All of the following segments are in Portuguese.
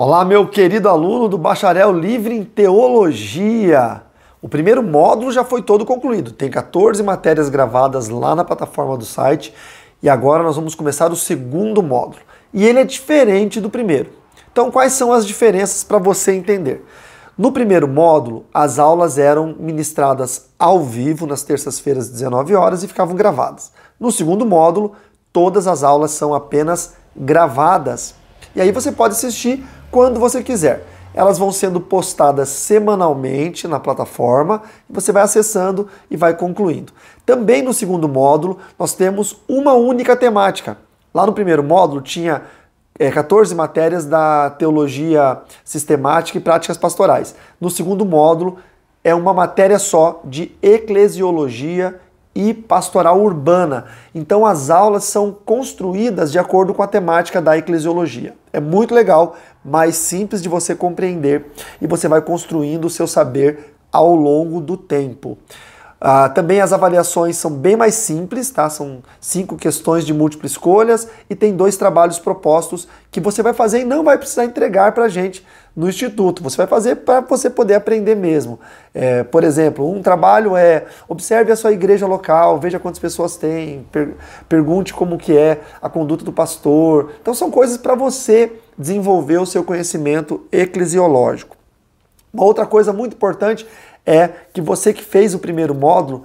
Olá, meu querido aluno do Bacharel Livre em Teologia. O primeiro módulo já foi todo concluído. Tem 14 matérias gravadas lá na plataforma do site e agora nós vamos começar o segundo módulo. E ele é diferente do primeiro. Então, quais são as diferenças para você entender? No primeiro módulo, as aulas eram ministradas ao vivo nas terças-feiras às 19 horas e ficavam gravadas. No segundo módulo, todas as aulas são apenas gravadas. E aí você pode assistir quando você quiser. Elas vão sendo postadas semanalmente na plataforma, você vai acessando e vai concluindo. Também no segundo módulo, nós temos uma única temática. Lá no primeiro módulo tinha é, eh, 14 matérias da teologia sistemática e práticas pastorais. No segundo módulo, é uma matéria só de eclesiologia e pastoral urbana. Então as aulas são construídas de acordo com a temática da eclesiologia. É muito legal, mais simples de você compreender e você vai construindo o seu saber ao longo do tempo. Ah, também as avaliações são bem mais simples, tá? São cinco questões de múltiplas escolhas e tem dois trabalhos propostos que você vai fazer e não vai precisar entregar para a gente no instituto. Você vai fazer para você poder aprender mesmo. É, por exemplo, um trabalho é observe a sua igreja local, veja quantas pessoas tem, per pergunte como que é a conduta do pastor. Então são coisas para você desenvolver o seu conhecimento eclesiológico. Uma outra coisa muito importante é que você que fez o primeiro módulo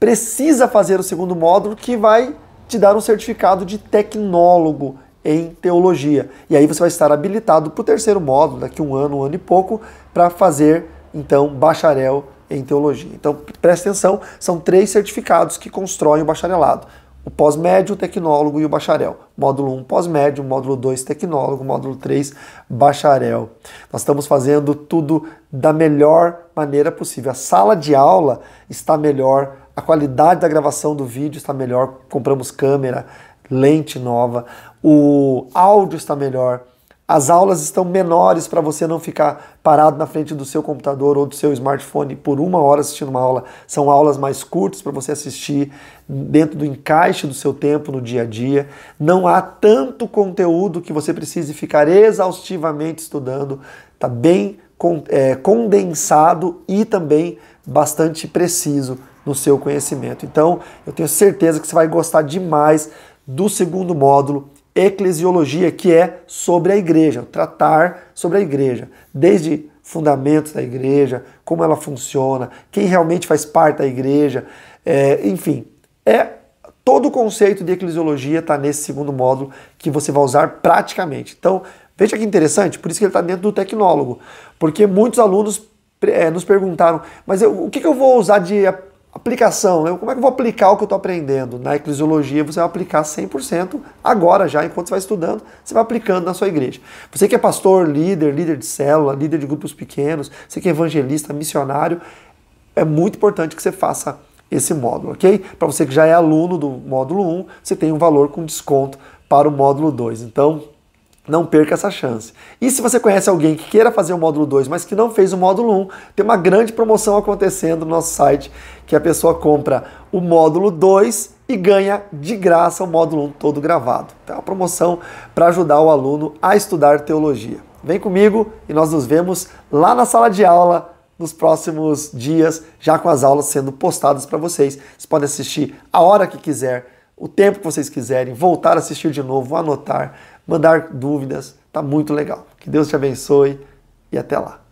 precisa fazer o segundo módulo que vai te dar um certificado de tecnólogo em teologia. E aí você vai estar habilitado para o terceiro módulo, daqui um ano, um ano e pouco, para fazer então bacharel em teologia. Então preste atenção, são três certificados que constroem o bacharelado o pós-médio, o tecnólogo e o bacharel. Módulo 1, pós-médio, módulo 2, tecnólogo, módulo 3, bacharel. Nós estamos fazendo tudo da melhor maneira possível. A sala de aula está melhor, a qualidade da gravação do vídeo está melhor, compramos câmera, lente nova, o áudio está melhor, as aulas estão menores para você não ficar parado na frente do seu computador ou do seu smartphone por uma hora assistindo uma aula. São aulas mais curtas para você assistir dentro do encaixe do seu tempo no dia a dia. Não há tanto conteúdo que você precise ficar exaustivamente estudando. Está bem é, condensado e também bastante preciso no seu conhecimento. Então, eu tenho certeza que você vai gostar demais do segundo módulo eclesiologia, que é sobre a igreja, tratar sobre a igreja, desde fundamentos da igreja, como ela funciona, quem realmente faz parte da igreja, é, enfim, é todo o conceito de eclesiologia está nesse segundo módulo que você vai usar praticamente. Então, veja que interessante, por isso que ele está dentro do tecnólogo, porque muitos alunos é, nos perguntaram, mas eu, o que, que eu vou usar de aplicação, né? como é que eu vou aplicar o que eu estou aprendendo? Na eclesiologia você vai aplicar 100% agora já, enquanto você vai estudando, você vai aplicando na sua igreja. Você que é pastor, líder, líder de célula, líder de grupos pequenos, você que é evangelista, missionário, é muito importante que você faça esse módulo, ok? Para você que já é aluno do módulo 1, você tem um valor com desconto para o módulo 2. Então, não perca essa chance. E se você conhece alguém que queira fazer o módulo 2, mas que não fez o módulo 1, um, tem uma grande promoção acontecendo no nosso site, que a pessoa compra o módulo 2 e ganha de graça o módulo 1 um todo gravado. Então, é uma promoção para ajudar o aluno a estudar teologia. Vem comigo e nós nos vemos lá na sala de aula nos próximos dias, já com as aulas sendo postadas para vocês. Você pode assistir a hora que quiser o tempo que vocês quiserem, voltar a assistir de novo, anotar, mandar dúvidas. Tá muito legal. Que Deus te abençoe e até lá.